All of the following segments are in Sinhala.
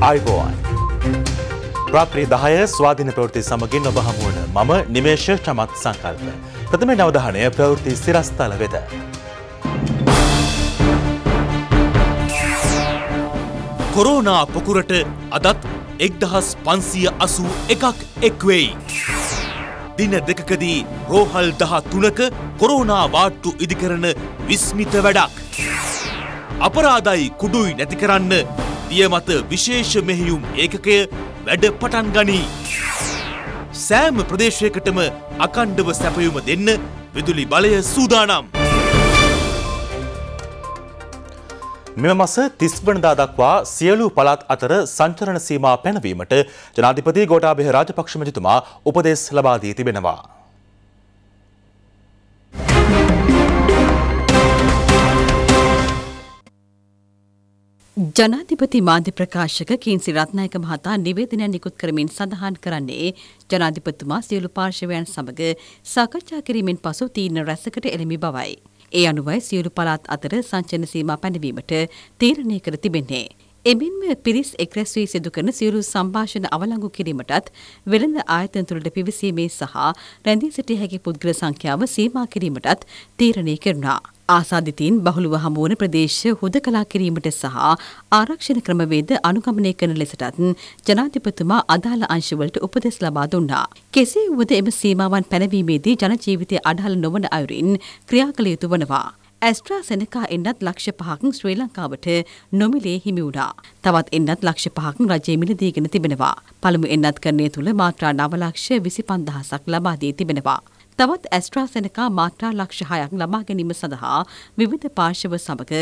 අයිබෝයි. රාත්‍රී දහය ස්වාධීන ප්‍රවෘති සමගින් ඔබ හමුවන මම නිමේශ චමත් සංකල්ප. ප්‍රථම නවධානය ප්‍රවෘති සිරස්ථල වෙත. කොරෝනා පොකුරට අදත් එක්දහස් පන්සිය අසූ එකක් එක්වෙයි. දින දෙකකදී රෝහල් දහ තුනක කොරෝනා වාට්ටු ඉදිකරන විස්මිත වැඩක්. අපරාධයි කුඩුයි නැති කරන්න දිය මත විශේෂ මෙහෙයුම් ඒකකය වැඩ පටන් ගනී. සෑම ප්‍රදේශයකටම අකණ්ඩව සැපයුම දෙන්න විදුලි බලය සූදානම්. මෙම මස තිස්වනදා දක්වා සියලු පළාත් අතර සංචරණ සීමා පැනවීමට ජනාධිපති ගෝඨාභය රාජපක්ෂ මැතිතුමා උපදෙස් ලබා දී තිබෙනවා. ජනාධිපති මාධ්‍ය ප්‍රකාශක කීන්සි රත්නායක මහතා නිවේදනය නිකුත් කරමින් සඳහන් කරන්නේ ජනාධිපතිතුමා සියලු පාර්ශවයන් සමග සාකච්ඡා කිරීමෙන් පසු තීරණ රැසකට එළඹි බවයි. ඒ අනුවයි සියලු පළාත් අතර සංචන සීමා පැනවීමට තීරණය කර තිබෙන්නේ. එමෙන්ම පිරිස් එක්රැස් වී සිදු කරන සියලු සම්භාෂණ අවලංගු කිරීමටත් වෙළඳ ආයතන තුළට පිවිසීමේ සහ රැඳී සිටිය හැකි පුද්ගල සංඛ්‍යාව සීමා කිරීමටත් තීරණය කරනවා. ආසාදිතීන් බහුලව හමුවන ප්‍රදේශ හුදකලා කිරීමට සහ ආරක්ෂණ ක්‍රමවේද අනුගමනය කරන ලෙසටත් ජනාධිපතිතුමා අදාළ අංශවලට උපදෙස් ලබා දුන්නා. කෙසේ වුවද එම සීමාවන් පැනවීමේදී ජන ජීවිතය අඩහල නොවන අයුරින් ක්‍රියා කළ යුතු වනවා. ඇස්ට්‍රා සෙනකා එන්නත් ලක්ෂ පහකින් ශ්‍රී ලංකාවට නොමිලේ හිමි වුණා. තවත් එන්නත් ලක්ෂ පහකින් රජයේ මිලදීගෙන තිබෙනවා. පළමු එන්නත් කරණය තුළ මාත්‍රා නව ලක්ෂ විසි පන්දහසක් ලබා දී තිබෙනවා. තවත් ඇස්ට්‍රාසෙනකා මාත්‍රා ලක්ෂ 6ක් ලබා ගැනීම සඳහා විවිධ පාර්ශව සමග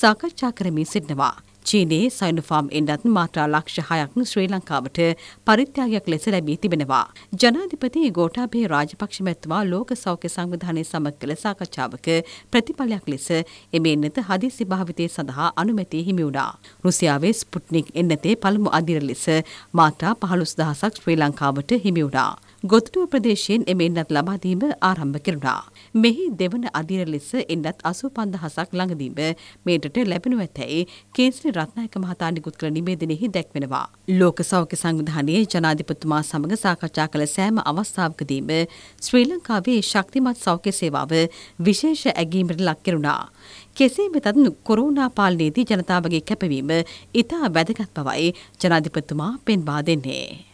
සාකච්ඡා කරමින් සිටිනවා. චීනයේ සයිනොෆාම් එන්නත් මාත්‍රා ලක්ෂ 6ක් ශ්‍රී ලංකාවට පරිත්‍යාගයක් ලෙස ලැබී තිබෙනවා. ජනාධිපති ගෝඨාභය රාජපක්ෂ මැතිතුමා ලෝක සෞඛ්‍ය සංවිධානයේ සමග කළ සාකච්ඡාවක ප්‍රතිඵලයක් ලෙස එමෙන්නත හදිසි භාවිතය සඳහා අනුමැතිය හිමි වුණා. රුසියාවේ ස්පුට්නික් එන්නතේ පළමු අදියර ලෙස මාත්‍රා 15000ක් ශ්‍රී ලංකාවට හිමි වුණා. ගොතටුව ප්‍රදේශයෙන් එමෙන්නත් ලබාදීම ආරම්භ කෙරුණා. මෙහි දෙවන අධීර ලෙස එන්නත් අසු පන්දහසක් ළඟදීම මේටට ලැබෙනු ඇතැයි කේන්සිරි රත්නායක මහතා නිකුත් කළ නිමේදනයෙහි දැක්වෙනවා. ලෝක සෞඛ්‍ය සංවිධානයේ ජනාධිපතුමා සමඟ සාකච්ඡා කළ සෑම අවස්ථාවකදීම ශ්‍රී ලංකාවේ ශක්තිමත් සෞඛ්‍ය සේවාව විශේෂ ඇගීමට ලක් කෙරුණා. කෙසේ වෙතත් කොරෝනා පාලනයේදී ජනතාවගේ කැපවීම ඉතා වැදගත් බවයි ජනාධිපතිතුමා පෙන්වා දෙන්නේ.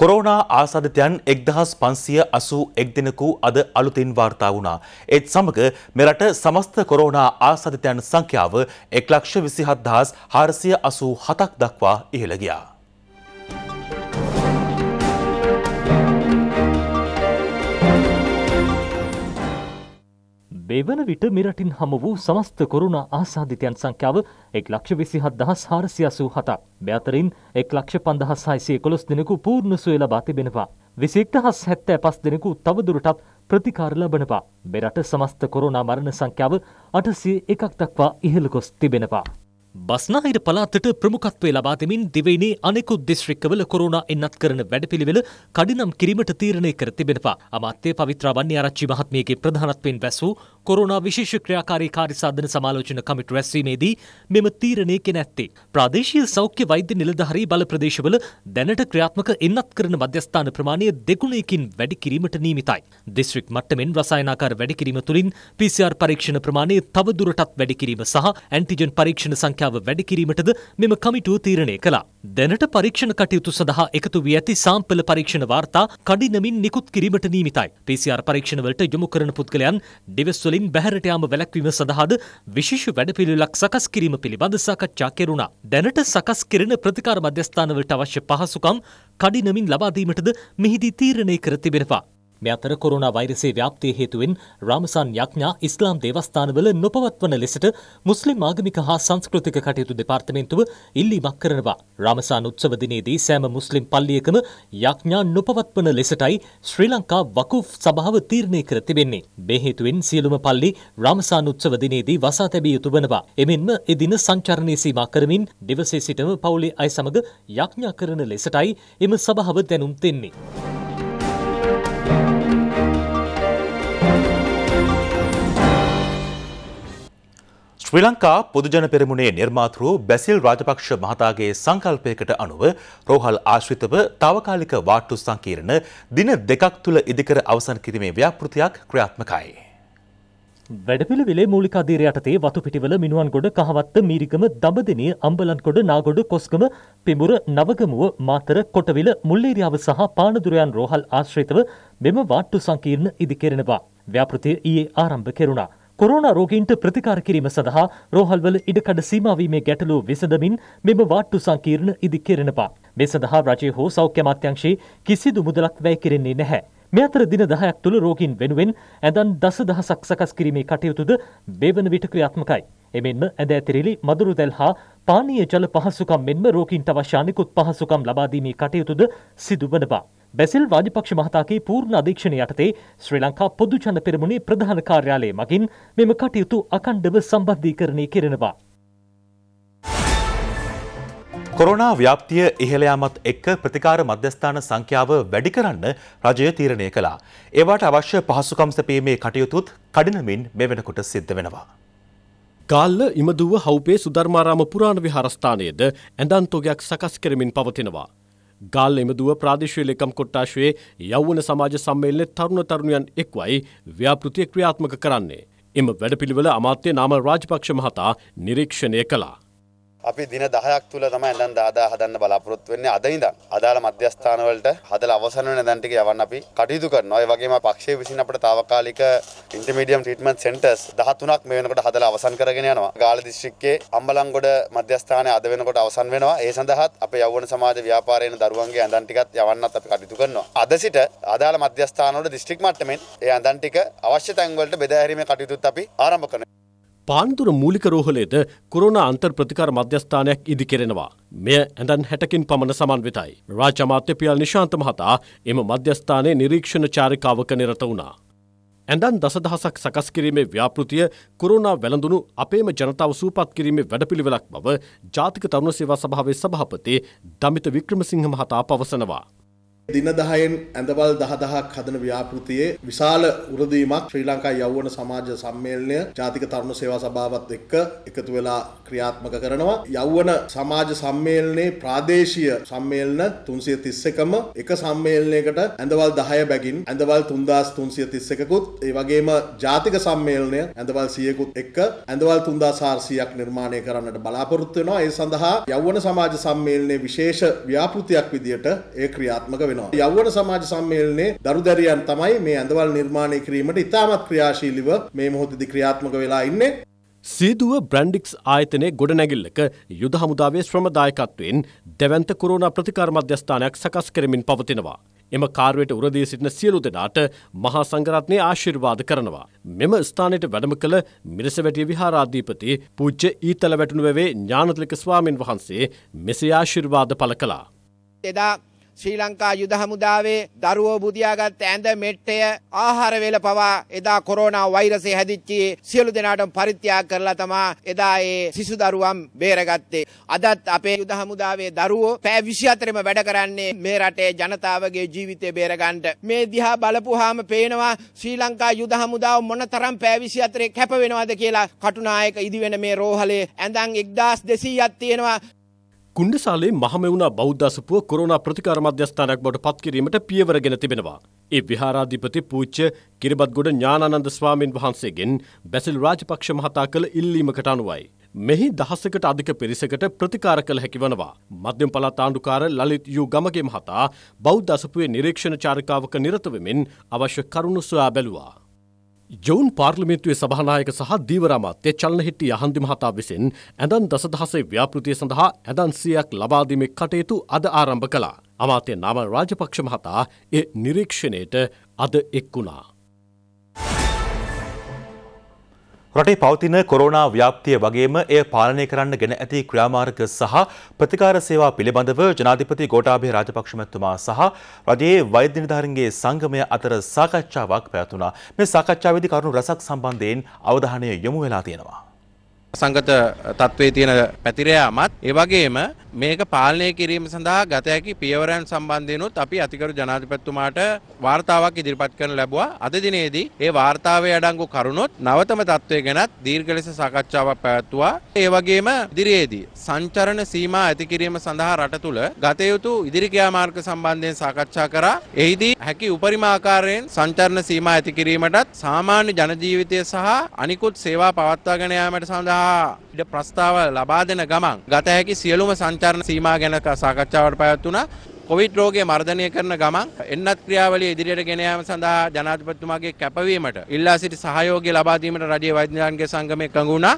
කොරෝනා ආසාධිතයන් එක්දහස් පන්සිය අසූ එක් දෙනකු අද අලුතින් වාර්තා වුණා. ඒත් සමග මෙරට සමස්ත කොරෝනා ආසාධිතයන් සංඛ්‍යාව එක් ලක්ෂ විසිහත්දහස් හාරසිය අසූ හතක් දක්වා ඉහළ ගියා. වේවන විට මෙරටින් හම වූ සමස්ත කොරුණ ආසාධිතයන් සංඛ්‍යාව එක් ලක්ෂ විසිහත් දහස් හාරසියසූ හතක්. මෙතරින් එක් ලක්ෂ පන්දහස් හයිසිය කොළොස් දෙනෙකු පූර්ණ සුවය ලබා තිබෙනවා. විසික් දහස් හැත්තෑ පස් දෙනෙකු තවදුරටත් ප්‍රතිකාර ලබනවා. මෙරට සමස්ත කොරුණා මරණ සංඛ්‍යාව අටසිය එකක් දක්වා ඉහළ ගොස් තිබෙනවා. බස්නාහිර පලාතට ප්‍රමුඛත්වය ලබා දෙමින් දිවයිනේ අනෙකුත් දිස්ත්‍රික්කවල කොරෝනා එන්නත් කරන වැඩපිළිවෙල කඩිනම් කිරීමට තීරණය කර තිබෙනවා. අමාත්‍ය පවිත්‍රා වන්නිආරච්චි මහත්මියගේ ප්‍රධානත්වයෙන් වැසූ කොරෝනා විශේෂ ක්‍රියාකාරී කාර්යසාධන සමාලෝචන කමිටු රැස්වීමේදී මෙම තීරණය ගෙන ඇත්තේ. ප්‍රාදේශීය සෞඛ්‍ය වෛද්‍ය නිලධාරී බල ප්‍රදේශවල දැනට ක්‍රියාත්මක එන්නත් කරන මධ්‍යස්ථාන ප්‍රමාණය දෙගුණයකින් වැඩි කිරීමට නියමිතයි. දිස්ත්‍රික් මට්ටමින් රසායනාකාර වැඩි කිරීම තුළින් PCR පරීක්ෂණ ප්‍රමාණය තවදුරටත් වැඩි කිරීම සහ ඇන්ටිජන් පරීක්ෂණ සංඛ්‍යාව සංඛ්‍යාව වැඩි කිරීමටද මෙම කමිටුව තීරණය කළා. දැනට පරීක්ෂණ කටයුතු සඳහා එකතු වී ඇති සාම්පල පරීක්ෂණ වාර්තා කඩිනමින් නිකුත් කිරීමට නීමිතයි. PCR පරීක්ෂණවලට යොමු කරන පුද්ගලයන් ඩෙවස් වලින් බැහැරට යාම වැළැක්වීම සඳහාද විශේෂ වැඩපිළිවෙලක් සකස් කිරීම පිළිබඳ සාකච්ඡා කෙරුණා. දැනට සකස් කෙරෙන ප්‍රතිකාර මධ්‍යස්ථානවලට අවශ්‍ය පහසුකම් කඩිනමින් ලබා දීමටද මෙහිදී තීරණය කර තිබෙනවා. මේ අතර කොරුණා වෛරසයේ ව්‍යාප්තිය හේතුවෙන් රාමසන් යක්ඥා ඉස්ලාම් දේවස්ථානවල නොපවත්වන ලෙසට මුස්ලිම් ආගමික හා සංස්කෘතික කටයුතු දෙපාර්තමේන්තුව ඉල්ලීමක් කරනවා. රාමසාන් උත්සව දිනේදී සෑම මුස්ලිම් පල්ලියකම යක්ඥා නොපවත්වන ලෙසටයි ශ්‍රී ලංකා වකුෆ් සභාව තීරණය කර තිබෙන්නේ. මේ හේතුවෙන් සියලුම පල්ලි රාමසාන් උත්සව දිනේදී වසා තැබිය යුතු වනවා. එමෙන්ම එදින සංචරණය සීමා කරමින් දෙවසේ සිටම පවුලේ අය සමග යක්ඥා කරන ලෙසටයි එම සභාව දැනුම් දෙන්නේ. ශ්‍රී ලංකා පොදුජන පෙරමුණේ නිර්මාතෘ බැසිල් රාජපක්ෂ මහතාගේ සංකල්පයකට අනුව රෝහල් ආශ්‍රිතව තාවකාලික වාට්ටු සංකීර්ණ දින දෙකක් තුළ ඉදිකර අවසන් කිරීමේ ව්‍යාපෘතියක් ක්‍රියාත්මකයි. වැඩපිළිවෙලේ මූලික අධීරය යටතේ වතුපිටිවල මිනුවන්ගොඩ කහවත්ත මීරිගම දඹදෙණිය අම්බලන්ගොඩ නාගොඩ කොස්ගම පෙඹුර නවගමුව මාතර කොටවිල මුල්ලේරියාව සහ පානදුරයන් රෝහල් ආශ්‍රිතව මෙම වාට්ටු සංකීර්ණ ඉදිකෙරෙනවා. ව්‍යාපෘතිය ඊයේ ආරම්භ කෙරුණා. කොරෝනා රෝගීන්ට ප්‍රතිකාර කිරීම සඳහා රෝහල්වල ඉඩකඩ සීමාවීමේ ගැටලු විසඳමින් මෙම වාට්ටු සංකීර්ණ ඉදි කෙරෙනවා. මේ සඳහා රජය හෝ සෞඛ්‍ය අමාත්‍යංශයේ කිසිදු මුදලක් වැය කෙරෙන්නේ නැහැ. මේ අතර දින 10ක් තුල රෝගීන් වෙනුවෙන් ඇඳන් දසදහසක් සකස් කිරීමේ කටයුතුද බේවන විට ක්‍රියාත්මකයි. එමෙන්ම ඇඳ ඇතිරිලි මදුරු දැල් හා පානීය ජල පහසුකම් මෙන්ම රෝගීන්ට අවශ්‍ය අනිකුත් පහසුකම් ලබා දීමේ කටයුතුද සිදු වනවා. බැසිල් රාජපක්ෂ මහතාගේ පූර්ණ අධීක්ෂණය යටතේ ශ්‍රී ලංකා පොදුජන පෙරමුණේ ප්‍රධාන කාර්යාලය මගින් මෙම කටයුතු අකණ්ඩව සම්බන්ධීකරණය කෙරෙනවා. කොරනා ව්‍යාප්තිය ඉහළයාමත් එක්ක ප්‍රතිකාර මධ්‍යස්ථාන සංඛ්‍යාව වැඩි කරන්න රජය තීරණය කළා. ඒවාට අවශ්‍ය පහසුකම් සැපීමේ කටයුතුත් කඩිනමින් මෙ වෙනකොට සිද්ධ වෙනවා. ගාල්ල ඉමදුව හවුපේ සුධර්මාරාම පුරාණ විහාරස්ථානයේද ඇඳන්තොගයක් සකස් කරමින් පවතිනවා. ගාල් එමදුව ප්‍රාදේශීය ලේකම් කොට්ටාශයේ යෞවන සමාජ සම්මේලනයේ තරුණ තරුණියන් එක්වයි ව්‍යාපෘතිය ක්‍රියාත්මක කරන්නේ. එම වැඩපිළිවෙල අමාත්‍ය නාමල් රාජපක්ෂ මහතා නිරීක්ෂණය කළා. අපි දින 10ක් තුල තමයි දැන් දාදා හදන්න බලාපොරොත්තු වෙන්නේ අද ඉඳන්. අදාළ මධ්‍යස්ථාන වලට හදලා අවසන් වෙන දැන් ටික යවන්න අපි කටයුතු කරනවා. ඒ වගේම පක්ෂයේ විසින් අපිට తాවකාලික ඉන්ටර්මීඩියම් ට්‍රීට්මන්ට් සෙන්ටර්ස් 13ක් මේ වෙනකොට හදලා අවසන් කරගෙන යනවා. ගාල්ල දිස්ත්‍රික්කයේ අම්බලන්ගොඩ මධ්‍යස්ථානයේ අද වෙනකොට අවසන් වෙනවා. ඒ සඳහාත් අපේ යෞවන සමාජ ව්‍යාපාරයේන දරුවන්ගේ ඇඳන් ටිකත් යවන්නත් අපි කටයුතු කරනවා. අද සිට අදාළ මධ්‍යස්ථාන වල දිස්ත්‍රික් මට්ටමින් ඒ ඇඳන් ටික අවශ්‍ය තැන් වලට බෙදා හැරීමේ කටයුතුත් අපි ආරම්භ කරනවා. පාන්දුර මූලික රෝහලේද කොරෝනා අන්තර් ප්‍රතිකාර මධ්‍යස්ථානයක් ඉදි කෙරෙනවා. මෙය ඇඳන් හැටකින් පමණ සමන්විතයි. රාජ්‍ය අමාත්‍ය පියල් නිශාන්ත මහතා එම මධ්‍යස්ථානයේ නිරීක්ෂණ චාරිකාවක නිරත වුණා. ඇඳන් දසදහසක් සකස් කිරීමේ ව්‍යාපෘතිය කොරෝනා වැළඳුණු අපේම ජනතාව සූපත් කිරීමේ වැඩපිළිවෙලක් බව ජාතික තරුණ සේවා සභාවේ සභාපති දමිත වික්‍රමසිංහ මහතා පවසනවා. දින දහයෙන් ඇඳවල් දහදහක් හදන ව්‍යාපෘතියේ විශාල උරදීමක් ශ්‍රී ලංකා යෞවන සමාජ සම්මේලනය ජාතික තරුණ සේවා සභාවත් එක්ක එකතු වෙලා ක්‍රියාත්මක කරනවා යෞවන සමාජ සම්මේලනයේ ප්‍රාදේශීය සම්මේලන 331ම එක සම්මේලනයකට ඇඳවල් 10 බැගින් ඇඳවල් 3331කුත් ඒ වගේම ජාතික සම්මේලනය ඇඳවල් 100කුත් එක්ක ඇඳවල් 3400ක් නිර්මාණය කරන්නට බලාපොරොත්තු වෙනවා ඒ සඳහා යෞවන සමාජ සම්මේලනයේ විශේෂ ව්‍යාපෘතියක් විදියට ඒ ක්‍රියාත්මක වෙනවා යෞවන සමාජ සම්මේලනයේ දරුදැරියන් තමයි මේ ඇඳවල් නිර්මාණය කිරීමට ඉතාමත් ක්‍රියාශීලිව මේ මොහොතේදී ක්‍රියාත්මක වෙලා ඉන්නේ සීදුව බ්‍රන්ඩික්ස් ආයතනයේ ගොඩනැගිල්ලක යුද හමුදාවේ ශ්‍රමදායකත්වයෙන් දැවන්ත කොරෝනා ප්‍රතිකාර මධ්‍යස්ථානයක් සකස් කරමින් පවතිනවා. එම කාර්යයට උරදී සිටින සියලු දෙනාට මහා සංඝරත්නය ආශිර්වාද කරනවා. මෙම ස්ථානයට වැඩම කළ මිරිසවැටිය විහාරාධිපති පූජ්‍ය ඊතල වැටුණු වැවේ ඥානතිලක ස්වාමින් වහන්සේ මෙසේ ආශිර්වාද පළ කළා. එදා ශ්‍රී ලංකා යුද හමුදාවේ දරුවෝ බුදියාගත් ඇඳ මෙට්ටය ආහාර වේල පවා එදා කොරෝනා වෛරසය හැදිච්චි සියලු දෙනාටම පරිත්‍යාග කරලා තමා එදා ඒ සිසු දරුවන් බේරගත්තේ. අදත් අපේ යුද හමුදාවේ දරුවෝ පෑ 24ම වැඩ කරන්නේ මේ රටේ ජනතාවගේ ජීවිතය බේරගන්න. මේ දිහා බලපුවාම පේනවා ශ්‍රී ලංකා යුද හමුදාව මොනතරම් පෑ 24 කැප වෙනවද කියලා කටුනායක ඉදිවෙන මේ රෝහලේ ඇඳන් 1200ක් තියෙනවා. කුණ්ඩසාලේ මහමෙවුනා බෞද්ධසපුව කොරෝනා ප්‍රතිකාර මධ්‍යස්ථානයක් බවට පත්කිරීමට පියවර ගෙන තිබෙනවා. ඒ විහාරාධිපති පූජ්‍ය කිරිබත්ගොඩ ඥානানন্দ ස්වාමින් වහන්සේගෙන් බැසිල් රාජපක්ෂ මහතා කළ ඉල්ලීමකට අනුවයි. මෙහි දහසකට අධික පිරිසකට ප්‍රතිකාර කළ හැකි වනවා. මධ්‍යම පළාත් ආණ්ඩුකාර ලලිත් යූ ගමගේ මහතා බෞද්ධසපුවේ නිරීක්ෂණ චාරිකාවක නිරත වෙමින් අවශ්‍ය කරුණු සොයා බැලුවා. යොවුන් පාර්ලිමින්තුවේ සභානායක සහ දීවරාමාත්‍ය චල්නහිට්ටි අහන්දි මහතා විසින් ඇඳන් දසදහසේ ව්‍යාපෘතිය සඳහා ඇදන් සියයක් ලබාදීමේ කටයුතු අද ආරම්භ කළා. අමාත්‍ය නාමල් රාජපක්ෂ මහතා ඒ නිරීක්ෂණයට අද එක් වුණා. රටේ පවතින කොරෝනා ව්‍යාප්තිය වගේම එය පාලනය කරන්න ගෙන ඇති ක්‍රියාමාර්ග සහ ප්‍රතිකාර සේවා පිළිබඳව ජනාධිපති ගෝඨාභය රාජපක්ෂ මැතිතුමා සහ රජයේ වෛද්‍ය නිලධාරීන්ගේ සංගමය අතර සාකච්ඡාවක් පැවතුණා. මේ සාකච්ඡාවේදී කරුණු රසක් සම්බන්ධයෙන් අවධානය යොමු වෙලා තියෙනවා. සංගත තත්ත්වයේ තියෙන පැතිරයාමත් ඒ වගේම මේක පාලනය කිරීම සඳහා ගත හැකි පියවරයන් සම්බන්ධයෙන්ුත් අපි අතිගරු ජනාධිපතිතුමාට වාර්තාවක් ඉදිරිපත් කරන ලැබුවා අද දිනේදී ඒ වාර්තාවේ අඩංගු කරුණොත් නවතම තත්ත්වය ගැනත් දීර්ඝ ලෙස සාකච්ඡාවක් පැවැත්වුවා ඒ වගේම ඉදිරියේදී සංචරණ සීමා ඇති කිරීම සඳහා රට තුල ගත යුතු ඉදිරි ක්‍රියාමාර්ග සම්බන්ධයෙන් සාකච්ඡා කරා එෙහිදී හැකි උපරිම ආකාරයෙන් සංචරණ සීමා ඇති කිරීමටත් සාමාන්‍ය ජන ජීවිතය සහ අනිකුත් සේවා පවත්වාගෙන යාමට සඳහා සඳහා ඉඩ ප්‍රස්ථාව ලබා දෙන ගමන් ගත හැකි සියලුම සංචාරණ සීමා ගැන සාකච්ඡාවට පැවැත් වුණා. කොවිඩ් රෝගය මර්ධනය කරන ගමන් එන්නත් ක්‍රියාවලිය ඉදිරියට ගෙන යාම සඳහා ජනාධිපතිතුමාගේ කැපවීමට ඉල්ලා සිටි සහයෝගය ලබා දීමට රජයේ වෛද්‍යවරුන්ගේ සංගමය එකඟ වුණා.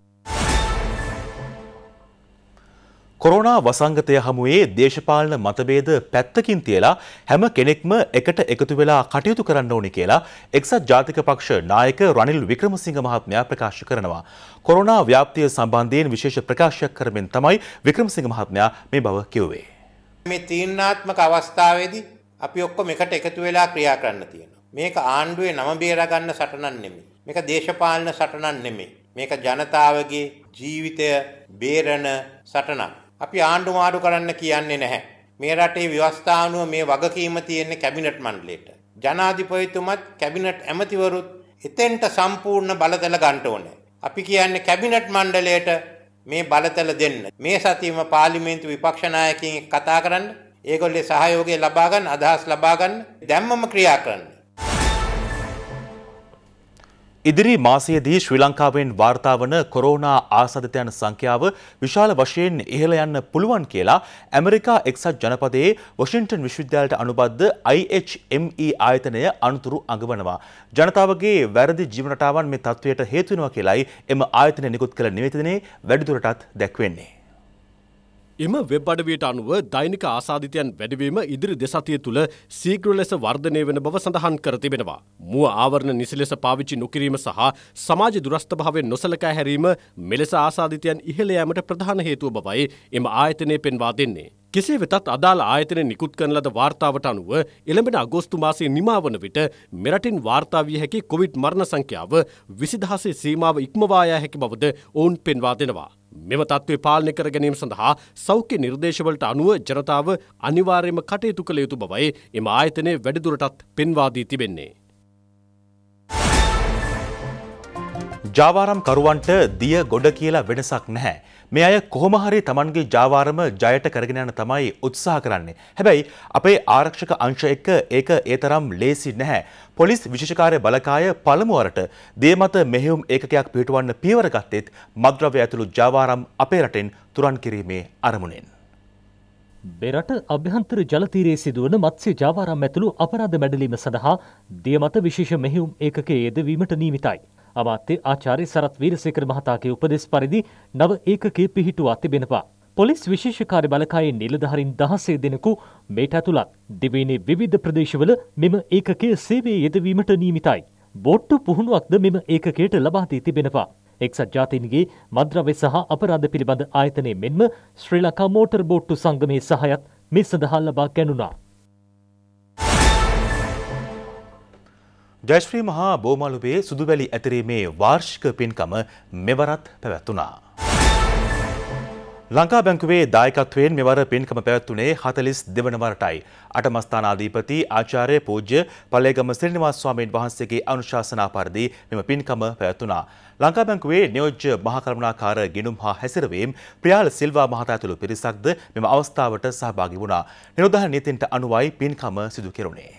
කොරෝනා වසංගතය හමුවේ දේශපාලන මතභේද පැත්තකින් තියලා හැම කෙනෙක්ම එකට එකතු වෙලා කටයුතු කරන්න ඕනි කියලා එක්සත් ජාතික පක්ෂ නායක රනිල් වික්‍රමසිංහ මහත්මයා ප්‍රකාශ කරනවා. කොරෝනා ව්‍යාප්තිය සම්බන්ධයෙන් විශේෂ ප්‍රකාශයක් කරමින් තමයි වික්‍රමසිංහ මහත්මයා මේ බව කිව්වේ. මේ තීරණාත්මක අවස්ථාවේදී අපි ඔක්කොම එකට එකතු වෙලා ක්‍රියා කරන්න තියෙනවා. මේක ආණ්ඩුවේ නම බේරා ගන්න සටනක් නෙමෙයි. මේක දේශපාලන සටනක් නෙමෙයි. මේක ජනතාවගේ ජීවිතය බේරන සටනක්. අපි ආණ්ඩු මාඩු කරන්න කියන්නේ නැහැ. මේ රටේ ව්‍යවස්ථානුව මේ වගකීම තියෙන්නේ කැබිනට් මණ්ඩලයට. ජනාධිපතිතුමත් කැබිනට් ඇමතිවරුත් එතෙන්ට සම්පූර්ණ බලතල ගන්න ඕනේ. අපි කියන්නේ කැබිනට් මණ්ඩලයට මේ බලතල දෙන්න. මේ සතියම පාර්ලිමේන්තු විපක්ෂ කතා කරන්න, ඒගොල්ලේ සහයෝගය ලබා අදහස් ලබා ගන්න, දැම්මම ක්‍රියා කරන්න. ඉදිරි මාසයේදී ශ්‍රී ලංකාවෙන් වාර්තා වන කොරෝනා ආසාදිතයන් සංඛ්‍යාව විශාල වශයෙන් ඉහළ යන්න පුළුවන් කියලා ඇමරිකා එක්සත් ජනපදයේ වොෂින්ටන් විශ්වවිද්‍යාලයට අනුබද්ධ IHME ආයතනය අනුතුරු අඟවනවා. ජනතාවගේ වැරදි ජීවන රටාවන් මේ තත්ත්වයට හේතු වෙනවා කියලයි එම ආයතනය නිකුත් කළ නිවේදනයේ වැඩිදුරටත් දැක්වෙන්නේ. එම වෙබ් අඩවියට අනුව දෛනික ආසාධිතයන් වැඩිවීම ඉදිරි දෙසතිය තුළ සීග්‍ර ලෙස වර්ධනය වෙන බව සඳහන් කර තිබෙනවා. මුව ආවරණ නිසි ලෙස පාවිච්චි නොකිරීම සහ සමාජ දුරස්ථභාවයෙන් නොසලකා හැරීම මෙලෙස ආසාධිතයන් ඉහළ යාමට ප්‍රධාන හේතුව බවයි එම ආයතනය පෙන්වා දෙන්නේ. කෙසේ වෙතත් අදාළ ආයතන නිකුත් කරන ලද වාර්තාවට අනුව එළඹෙන අගෝස්තු මාසයේ නිමාවන විට මෙරටින් වාර්තා විය හැකි කොවිඩ් මරණ සංඛ්‍යාව 20000 සීමාව ඉක්මවා යා හැකි බවද ඔවුන් පෙන්වා දෙනවා. මෙම තත්ත්වය පාලනය කර ගැනීම සඳහා සෞඛ්‍ය නිර්දේශවලට අනුව ජනතාව අනිවාර්යම කටයුතු කළ යුතු බවයි එම ආයතනය වැඩිදුරටත් පෙන්වා දී තිබෙන්නේ. ජාවාරම් කරුවන්ට දිය ගොඩ කියලා වෙනසක් නැහැ. මේ අය කොහොම හරි Tamanගේ ජාවාරම ජයට කරගෙන යන තමයි උත්සාහ කරන්නේ. හැබැයි අපේ ආරක්ෂක අංශ එක්ක ඒක ඒ තරම් ලේසි නැහැ. පොලිස් විශෂකාරය බලකාය පළමුුවරට දේමත මෙහෙුම් ඒකයක් පිටුවන්න පියවර ගත්තෙත් මද්‍රව්‍ය ඇතුළු ජාවාරම් අපේ රටෙන් තුරන් කිරීමේ අරමුණෙන්. බෙරට අභ්‍යන්තර ජලතීරයේ සිදුවන මත්සේ ජාවාරම් ඇතුළු අපරාධ මැඩලීම සඳහා දියමත විශේෂ මෙහිුම් ඒකයේ යෙදවීමට නීමිතයි. අමාත්‍ය ආචාර්ය සරත් වීරසේකර මහතාගේ උපදෙස් පරිදි නව ඒකකයේ පිහිටුවා තිබෙනවා. පොලිස් විශේෂ කාර්ය බලකායේ නිලධාරීන් දහසේ දෙනෙකු මේට ඇතුළත් දෙවයිනේ විවිධ ප්‍රදේශවල මෙම ඒකකයේ සේවයේ යෙදවීමට නියමිතයි. බොට්ටු පුහුණුවක්ද මෙම ඒකකයට ලබා දී තිබෙනවා. එක්සත් ජාතීන්ගේ මද්‍රව්‍ය සහ අපරාධ පිළිබඳ ආයතනය මෙන්ම ශ්‍රී ලංකා මෝටර් බෝට්ටු සංගමයේ සහයත් මේ සඳහා ලබා ගැනුණා. ජයශ්‍රී මහා බෝමලුවේ සුදුවැලි ඇතිරීමේ වාර්ෂික පින්කම මෙවරත් පැවැත්වනා. ලංකා බැංකුවේ දායකත්වයෙන් මෙවර පින්කම පැවැත්වනේ හතලිස් දෙවනවරටයි. අටමස්ථානාධීපති ආචාරය පූජ්‍ය පලේගම සිරිනිවාස්වාමීන් වහන්සේගේ අනුශාසනා පරිදි මෙම පින්කම පැවැත්වනා. ලංකා බැංකුවේ නියෝජ්‍ය මහකරමනාකාර ගිනුම් හා හැසිරවීම් ප්‍රියාල සිල්වා මහතා ඇතුළු පිරිසක්ද මෙම අවස්ථාවට සහභාගි වුණා. නිරෝධහ නීතින්ට අනුවයි පින්කම සිදු කෙරුණේ.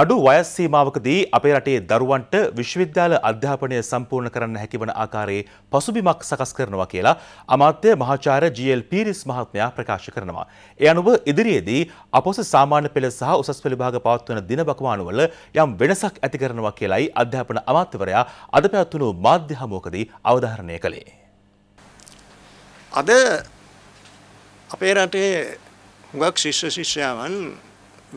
අඩු වයස් සීමාවකදී අපේ රටේ දරුවන්ට විශ්වවිද්‍යාල අධ්‍යාපනය සම්පූර්ණ කරන්න හැකිවන ආකාරයේ පසුබිමක් සකස් කරනවා කියලා අමාත්‍ය මහාචාර්ය ජීඑල් පීරිස් මහත්මයා ප්‍රකාශ කරනවා. ඒ අනුව ඉදිරියේදී අපොස සාමාන්‍ය පෙළ සහ උසස් පෙළ විභාග පවත්වන දින බකවානුවල යම් වෙනසක් ඇති කරනවා කියලයි අධ්‍යාපන අමාත්‍යවරයා අද පැවැත්වුණු මාධ්‍ය හමුවකදී අවධාරණය කළේ. අද අපේ රටේ හුඟක් ශිෂ්‍ය ශිෂ්‍යාවන්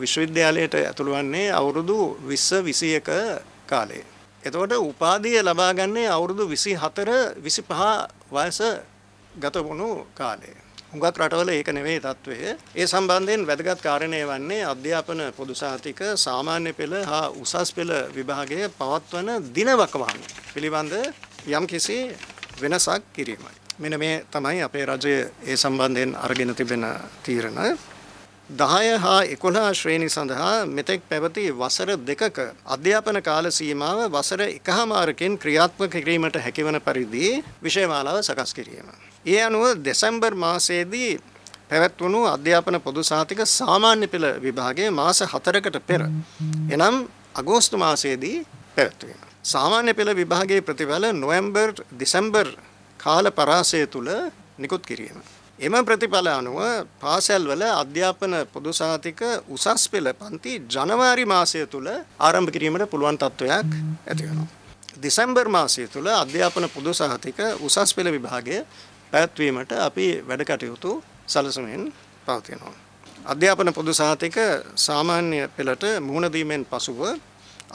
විශ්වවිද්‍යාලයට ඇතුළු වන්නේ අවුරුදු 20 21 කාලේ. එතකොට උපාධිය ලබා ගන්නේ අවුරුදු 24 25 වයස ගත වුණු කාලේ. හුඟක් රටවල ඒක නෙවෙයි තත්ත්වය. ඒ සම්බන්ධයෙන් වැදගත් කාරණය වන්නේ අධ්‍යාපන පොදු සහතික සාමාන්‍ය පෙළ හා උසස් පෙළ විභාගයේ පවත්වන දිනවකවාන පිළිබඳ යම්කිසි වෙනසක් කිරීමයි. මෙන්න මේ තමයි අපේ රජය ඒ සම්බන්ධයෙන් අරගෙන තිබෙන තීරණ. 10 හා 11 ශ්‍රේණි සඳහා මෙතෙක් පැවති වසර දෙකක අධ්‍යාපන කාල සීමාව වසර එකහමාරකින් ක්‍රියාත්මක කිරීමට හැකිවන පරිදි විෂයමාලාව සකස් කිරීම. ඒ අනුව දෙසැම්බර් මාසයේදී පැවැත්වුණු අධ්‍යාපන පොදු සාතික සාමාන්‍ය පෙළ විභාගයේ මාස 4කට පෙර එනම් අගෝස්තු මාසයේදී පැවැත්වීම. සාමාන්‍ය පෙළ විභාගයේ ප්‍රතිඵල නොවැම්බර් දෙසැම්බර් කාල පරාසය තුල නිකුත් කිරීම. එම ප්‍රතිඵල අනුව පාසැල්වල අධ්‍යාපන පොදු සහතික උසස් පෙළ පන්ති ජනවාරි මාසය තුළ ආරම්භ කිරීමට පුළුවන් තත්ත්වයක් ඇති වෙනවා. දෙසැම්බර් මාසය තුළ අධ්‍යාපන පොදු සහතික උසස් පෙළ විභාගය පැවැත්වීමට අපි වැඩ කටයුතු සලසමින් පවතිනවා. අධ්‍යාපන පොදු සහතික සාමාන්‍ය පෙළට මුහුණ දීමෙන් පසුව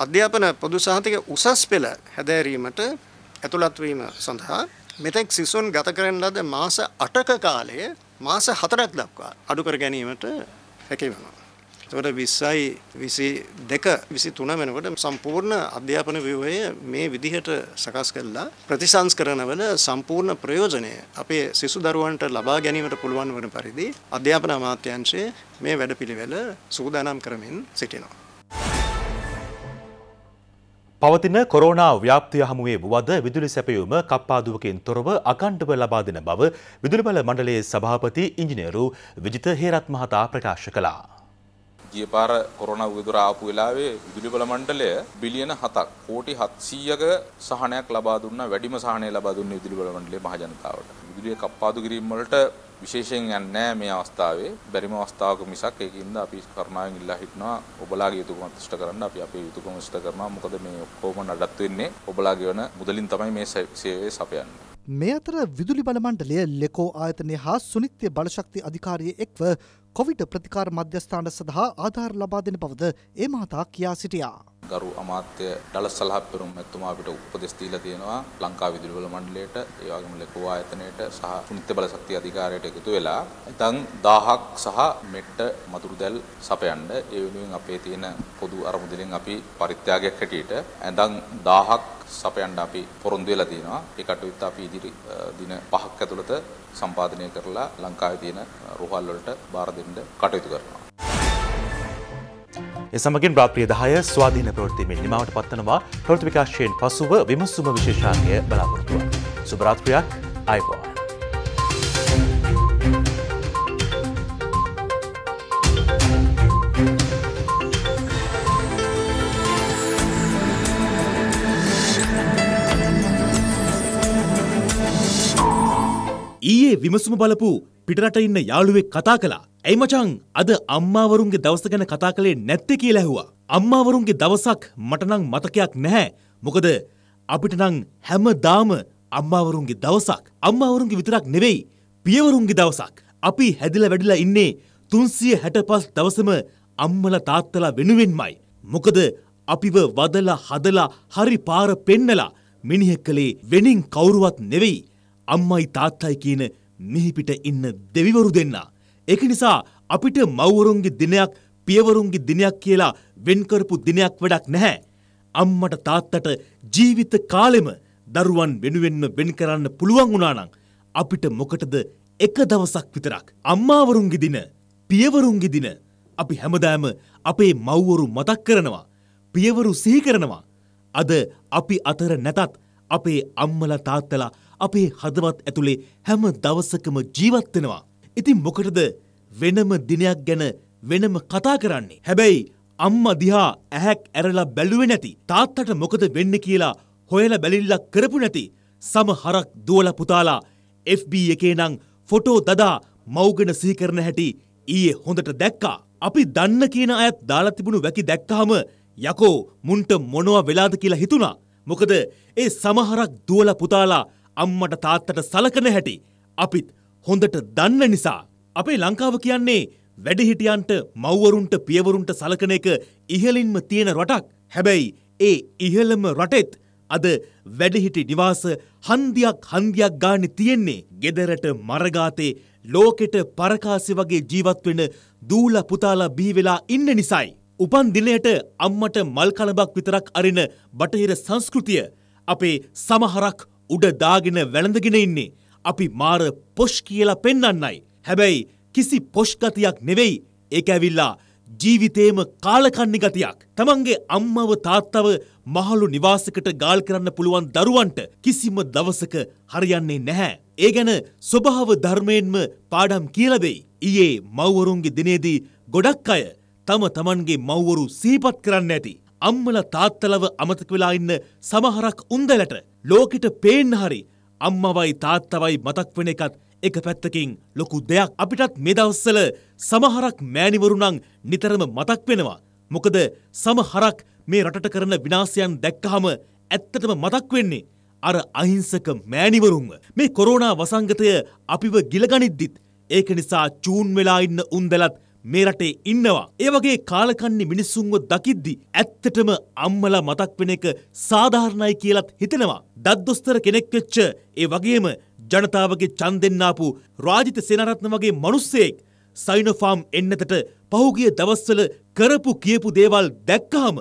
අධ්‍යාපන පොදු සහතික උසස් පෙළ හැදෑරීමට ඇතුළත් වීම සඳහා මෙතෙක් සිසුන් ගත කරන ලද මාස 8ක කාලය මාස 4ක් දක්වා අඩු කර ගැනීමට හැකි වෙනවා. එතකොට 20යි 22 23 වෙනකොට සම්පූර්ණ අධ්‍යාපන ව්‍යුහය මේ විදිහට සකස් කරලා ප්‍රතිසංස්කරණවල සම්පූර්ණ ප්‍රයෝජනය අපේ සිසු දරුවන්ට ලබා ගැනීමට පුළුවන් වන පරිදි අධ්‍යාපන අමාත්‍යාංශය මේ වැඩපිළිවෙල සූදානම් කරමින් සිටිනවා. පවතින කොරෝනා ව්‍යාප්තිය හමුවේ වුවද විදුලි සැපයුම කප්පාදුවකින් තොරව අකණ්ඩව ලබා දෙන බව විදුලිබල මණ්ඩලයේ සභාපති ඉංජිනේරු විජිත හේරත් මහතා ප්‍රකාශ කළා. ගිය පාර කොරෝනා උදුර ආපු වෙලාවේ විදුලි බල මණ්ඩලය බිලියන 7ක් කෝටි 700ක සහනයක් ලබා දුන්නා වැඩිම සහනය ලබා දුන්නේ විදුලි බල මණ්ඩලයේ මහජනතාවට. විදුලිය කප්පාදු කිරීම වලට විශේෂයෙන් යන්නේ නැහැ මේ අවස්ථාවේ. බැරිම අවස්ථාවක මිසක් ඒකින්ද අපි කරුණාවෙන් ඉල්ලා හිටනවා ඔබලාගේ යුතුයකම ඉෂ්ට කරන්න අපි අපේ යුතුයකම ඉෂ්ට කරනවා. මොකද මේ ඔක්කොම නඩත්තු වෙන්නේ ඔබලාගේ වෙන මුදලින් තමයි මේ සේවය සපයන්නේ. මේ අතර විදුලි බල මණ්ඩලය ලෙකෝ ආයතනය හා සුනිත්‍ය බලශක්ති අධිකාරියේ එක්ව කොවිඩ් ප්‍රතිකාර මධ්‍යස්ථාන සඳහා ආධාර ලබා දෙන බවද ඒ මහතා කියා සිටියා. ගරු අමාත්‍ය ඩලස් සලහප්පෙරුම් එතුමා අපිට උපදෙස් දීලා තියෙනවා ලංකා විදුලි බල මණ්ඩලයට ඒ වගේම ලකෝ ආයතනයට සහ සුනිත්‍ය බල ශක්තිය අධිකාරියට එකතු වෙලා නැතන් 1000ක් සහ මෙට්ට මතුරුදැල් සපයන්න ඒ වෙනුවෙන් අපේ තියෙන පොදු අරමුදලෙන් අපි පරිත්‍යාගයක් හැටියට ඇඳන් 1000ක් සපයන්න අපි පොරොන්දු වෙලා තියෙනවා ඒ කටයුත්ත අපි ඉදිරි දින 5ක් ඇතුළත සම්පාදනය කරලා ලංකාවේ තියෙන රෝහල් වලට බාර දෙන්න කටයුතු කරනවා එසමගින් බ්‍රාප්‍රිය දහය ස්වාධීන ප්‍රෘතිමෙන් නිමාවට පත්වනවා ප්‍රෘති විකාශයෙන් පසුව විමස්සුම විශේෂාන්ය බලාපොරතුව. සුභරාත්‍රයක් අයිපවා. ඊයේ විමසුම බලපු පිටරට ඉන්න යාළුවෙක් කතා කළා. ඇයි මචං අද අම්මාවරුන්ගේ දවස ගැන කතා කළේ නැත්තේ කියලා ඇහුවා. අම්මාවරුන්ගේ දවසක් මට නම් මතකයක් නැහැ. මොකද අපිට නම් හැමදාම අම්මාවරුන්ගේ දවසක්. අම්මාවරුන්ගේ විතරක් නෙවෙයි පියවරුන්ගේ දවසක්. අපි හැදිලා වැඩිලා ඉන්නේ 365 දවසම අම්මලා තාත්තලා වෙනුවෙන්මයි. මොකද අපිව වදලා හදලා හරි පාර පෙන්නලා මිනිහෙක් කලේ වෙනින් කවුරුවත් නෙවෙයි අම්මයි තාත්තයි කියන මිහිපිට ඉන්න දෙවිවරු දෙන්නා. ඒක නිසා අපිට මව්වරුන්ගේ දිනයක් පියවරුන්ගේ දිනයක් කියලා වෙන්කරපු දිනයක් වැඩක් නැහැ. අම්මට තාත්තට ජීවිත කාලෙම දරුවන් වෙනුවෙන්ම වෙන් කරන්න පුළුවන් වුණානම් අපිට මොකටද එක දවසක් විතරක් අම්මාවරුන්ගේ දින පියවරුන්ගේ දින අපි හැමදාම අපේ මව්වරු මතක් කරනවා පියවරු සිහි කරනවා අද අපි අතර නැතත් අපේ අම්මලා තාත්තලා අපේ හදවත් ඇතුළේ හැම දවසකම ජීවත්වෙනවා. ඉතින් මොකටද වෙනම දිනයක් ගැන වෙනම කතා කරන්නේ. හැබැයි අම්ම දිහා ඇහැක් ඇරලා බැලුවෙ නැති. තාත්තට මොකද වෙන්න කියලා හොයල බැලිල්ලක් කරපු නැති. සම හරක් දුවල පුතාලා FB එකේ නං ෆොටෝ දදා මෞගෙන සිහිකරන හැටි ඊයේ හොඳට දැක්කා. අපි දන්න කියන අයත් දාලා තිබුණු වැකි දැක්කහම යකෝ මුන්ට මොනවා වෙලාද කියලා හිතුණා. මොකද ඒ සමහරක් දුවල පුතාලා අම්මට තාත්තට සලකන හැටි අපිත් හොඳට දන්න නිසා අපේ ලංකාව කියන්නේ වැඩිහිටියන්ට මව්වරුන්ට පියවරුන්ට සලකන එක ඉහලින්ම තියෙන රටක් හැබැයි ඒ ඉහළම රටෙත් අද වැඩිහිටි නිවාස හන්දියක් හන්දියක් ගාන තියෙන්නේ ගෙදරට මරගාතේ ලෝකෙට පරකාසි වගේ ජීවත්වෙන දූල පුතාලා බිහිවෙලා ඉන්න නිසයි. උපන් දිනයට අම්මට මල් කලබක් විතරක් අරින බටහිර සංස්කෘතිය අපේ සමහරක් උඩ දාගෙන වැළඳගෙන ඉන්නේ. අපි මාර පොෂ් කියලා පෙන්නන්නයි. හැබැයි කිසි පොෂ්ගතියක් නෙවෙයි ඒක ඇවිල්ලා ජීවිතේම කාලකන්නි ගතියක්. තමන්ගේ අම්මව තාත්තව මහලු නිවාසකට ගාල් කරන්න පුළුවන් දරුවන්ට කිසිම දවසක හරියන්නේ නැහැ. ඒ ගැන ස්වභාව ධර්මයෙන්ම පාඩම් කියලා දෙයි. ඊයේ මව්වරුන්ගේ දිනේදී ගොඩක් අය තම තමන්ගේ මව්වරු සිහිපත් කරන්න ඇති. අම්මලා තාත්තලව අමතක වෙලා ඉන්න සමහරක් උන්දලට ලෝකෙට පේන්න හරි අම්මවයි තාත්තවයි මතක් වෙන එකත් එක පැත්තකින් ලොකු දෙයක් අපිටත් මේ දවස්සල සමහරක් මෑණිවරුණං නිතරම මතක් වෙනවා. මොකද සමහරක් මේ රටට කරන විනාශයන් දැක්කහම ඇත්තටම මතක් වෙන්නේ අර අහිංසක මෑණිවරුන්ව. මේ කොරෝනා වසංගතය අපිව ගිලගනිද්දිත් ඒක නිසා චූන් වෙලා ඉන්න උන්දලත් මේ රටේ ඉන්නවා. ඒ වගේ කාලකන්නේ මිනිස්සුන්ව දකිද්දි ඇත්තටම අම්මලා මතක් වෙන එක සාධාරණයි කියලත් හිතෙනවා. දද්දොස්තර කෙනෙක් වෙච්ච ඒ වගේම ජනතාවගේ ඡන්දෙන් ආපු රාජිත සේනාරත්න වගේ මිනිස්සෙක් සයිනෝෆාම් එන්නතට පහුගිය දවස්වල කරපු කියපු දේවල් දැක්කාම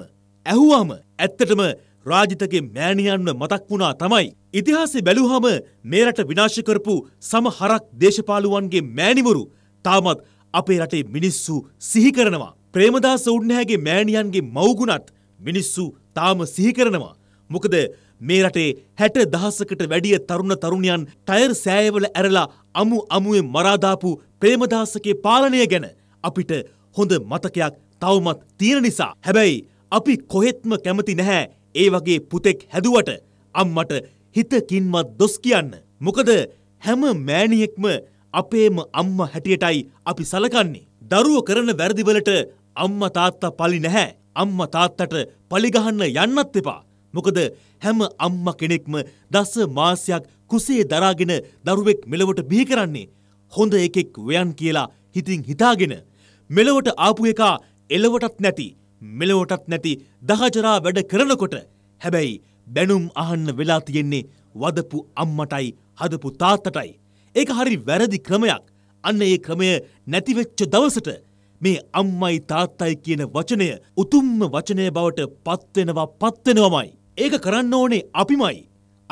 ඇහුවාම ඇත්තටම රාජිතගේ මෑණියන්ව මතක් වුණා තමයි. ඉතිහාසෙ බැලුවහම මේ රට විනාශ කරපු සමහරක් දේශපාලුවන්ගේ මෑණිවරු තාමත් අපේ රටේ මිනිස්සු සිහි කරනවා. ප්‍රේමදාස උන්නෑගේ මෑණියන්ගේ මව්ගුණත් මිනිස්සු තාම සිහි කරනවා. මොකද මේ රටේ හැට දහසකට වැඩිය තරුණ තරුණියන් ටයර් සෑයවල ඇරලා අමු අමුවේ මරාදාපු ප්‍රේමදාසකේ පාලනය ගැන අපිට හොඳ මතකයක් තවමත් තියෙන නිසා. හැබැයි අපි කොහෙත්ම කැමති නැහැ ඒ වගේ පුතෙක් හැදුවට අම්මට හිතකින්වත් දොස් කියන්න. මොකද හැම මෑණියෙක්ම අපේම අම්ම හැටියටයි අපි සලකන්නේ. දරුව කරන වැරදිවලට අම්ම තාත්තා පලි නැහැ. අම්ම තාත්තට පලිගහන්න යන්නත් එපා. මොකද හැම අම්ම කෙනෙක්ම දස මාසයක් කුසේ දරාගෙන දරුවෙක් මෙලවට බිහි කරන්නේ. හොඳ එකෙක් වයන් කියලා හිතින් හිතාගෙන. මෙලවට ආපු එකා එලවටත් නැති. මෙලවටත් නැති දහජරා වැඩ කරනකොට. හැබැයි බැනුම් අහන්න වෙලා තියෙන්නේ වදපු අම්මටයි හදපු තාත්තටයි. ඒක හරි වැරදි ක්‍රමයක්. අන්න ඒ ක්‍රමය නැතිවෙච්ච දවසට මේ අම්මයි තාත්තයි කියන වචනය උතුම්ම වචනය බවට පත්වෙනවා පත්වෙනවමයි. ඒක කරන්න ඕනේ අපිමයි.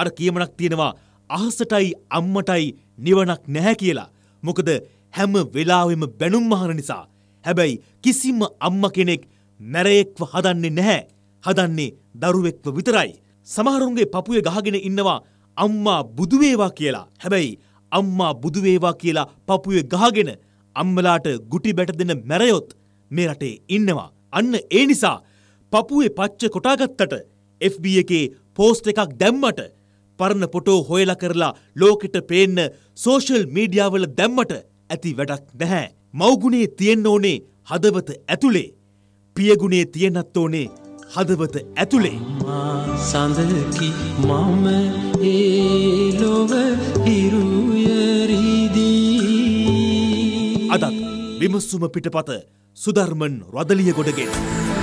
අර කියමනක් තියෙනවා අහසටයි අම්මටයි නිවනක් නැහැ කියලා. මොකද හැම වෙලාවෙම බැනුම් අහන නිසා. හැබැයි කිසිම අම්ම කෙනෙක් මැරයෙක්ව හදන්නේ නැහැ. හදන්නේ දරුවෙක්ව විතරයි. සමහරුන්ගේ පපුය ගහගෙන ඉන්නවා අම්මා බුදුවේවා කියලා. හැබැයි අම්මා බුදුවේවා කියලා පපුුවේ ගහගෙන අම්මලාට ගුටි බැට දෙන මැරයොත් මේ රටේ ඉන්නවා. අන්න ඒ නිසා පපුුවේ පච්ච කොටාගත්තට FB එකේ පෝස්ට එකක් දැම්මට පරණ පොටෝ හොයල කරලා ලෝකෙට පේන්න සෝෂල් මීඩියාවල දැම්මට ඇති වැඩක් නැහැ. මවගුණේ තියෙන්න ඕනේ හදවත ඇතුළේ. පියගුණේ තියෙනත් ඕනේ හදවත ඇතුළේ. සඳකි මම ඒලොව ඉරුව විමසුම පිටපත සුධර්මන් රදලිය ගොඩගෙන්.